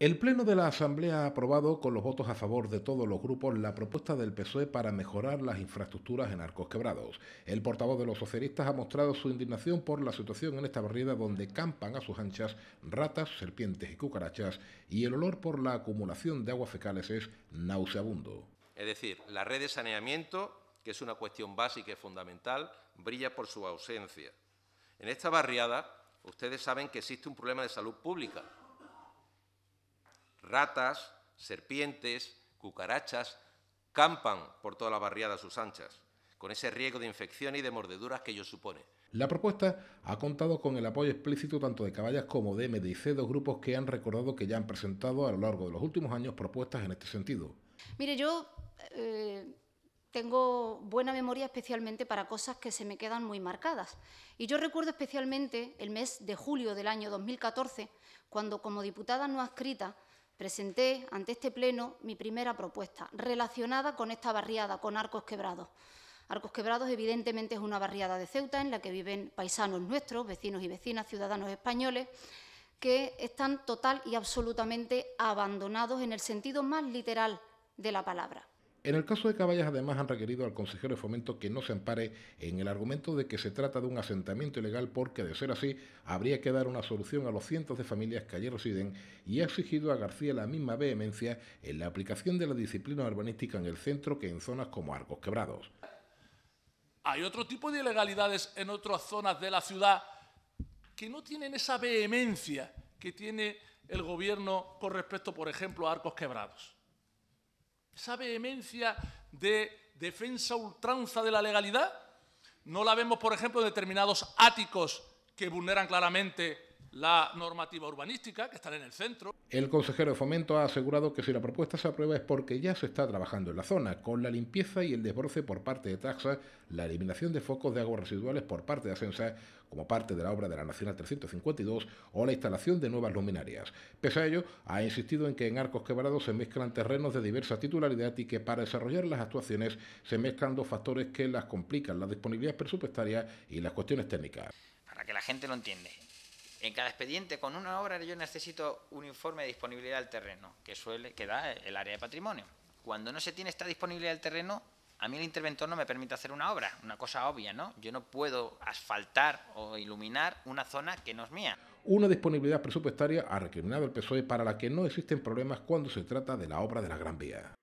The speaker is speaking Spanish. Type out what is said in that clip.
El Pleno de la Asamblea ha aprobado con los votos a favor de todos los grupos la propuesta del PSOE para mejorar las infraestructuras en Arcos Quebrados. El portavoz de los socialistas ha mostrado su indignación por la situación en esta barriada donde campan a sus anchas ratas, serpientes y cucarachas y el olor por la acumulación de aguas fecales es nauseabundo. Es decir, la red de saneamiento, que es una cuestión básica y fundamental, brilla por su ausencia. En esta barriada, ustedes saben que existe un problema de salud pública Ratas, serpientes, cucarachas campan por toda la barriada a sus anchas, con ese riesgo de infección y de mordeduras que ello supone. La propuesta ha contado con el apoyo explícito tanto de Caballas como de MDIC, dos grupos que han recordado que ya han presentado a lo largo de los últimos años propuestas en este sentido. Mire, yo eh, tengo buena memoria especialmente para cosas que se me quedan muy marcadas. Y yo recuerdo especialmente el mes de julio del año 2014, cuando como diputada no adscrita presenté ante este Pleno mi primera propuesta relacionada con esta barriada, con Arcos Quebrados. Arcos Quebrados, evidentemente, es una barriada de Ceuta en la que viven paisanos nuestros, vecinos y vecinas, ciudadanos españoles, que están total y absolutamente abandonados en el sentido más literal de la palabra. En el caso de Caballas, además, han requerido al consejero de fomento que no se ampare en el argumento de que se trata de un asentamiento ilegal, porque de ser así, habría que dar una solución a los cientos de familias que allí residen, y ha exigido a García la misma vehemencia en la aplicación de la disciplina urbanística en el centro que en zonas como Arcos Quebrados. Hay otro tipo de ilegalidades en otras zonas de la ciudad que no tienen esa vehemencia que tiene el Gobierno con respecto, por ejemplo, a Arcos Quebrados esa vehemencia de defensa ultranza de la legalidad, no la vemos, por ejemplo, en determinados áticos que vulneran claramente la normativa urbanística, que estará en el centro. El consejero de Fomento ha asegurado que si la propuesta se aprueba es porque ya se está trabajando en la zona, con la limpieza y el desbroce por parte de Taxa, la eliminación de focos de aguas residuales por parte de Ascensa, como parte de la obra de la Nacional 352, o la instalación de nuevas luminarias. Pese a ello, ha insistido en que en Arcos Quebrados se mezclan terrenos de diversa titularidad y que para desarrollar las actuaciones se mezclan dos factores que las complican, la disponibilidad presupuestaria y las cuestiones técnicas. Para que la gente lo entiende, en cada expediente con una obra yo necesito un informe de disponibilidad del terreno, que suele que da el área de patrimonio. Cuando no se tiene esta disponibilidad del terreno, a mí el interventor no me permite hacer una obra, una cosa obvia, ¿no? Yo no puedo asfaltar o iluminar una zona que no es mía. Una disponibilidad presupuestaria ha recriminado el PSOE para la que no existen problemas cuando se trata de la obra de la Gran Vía.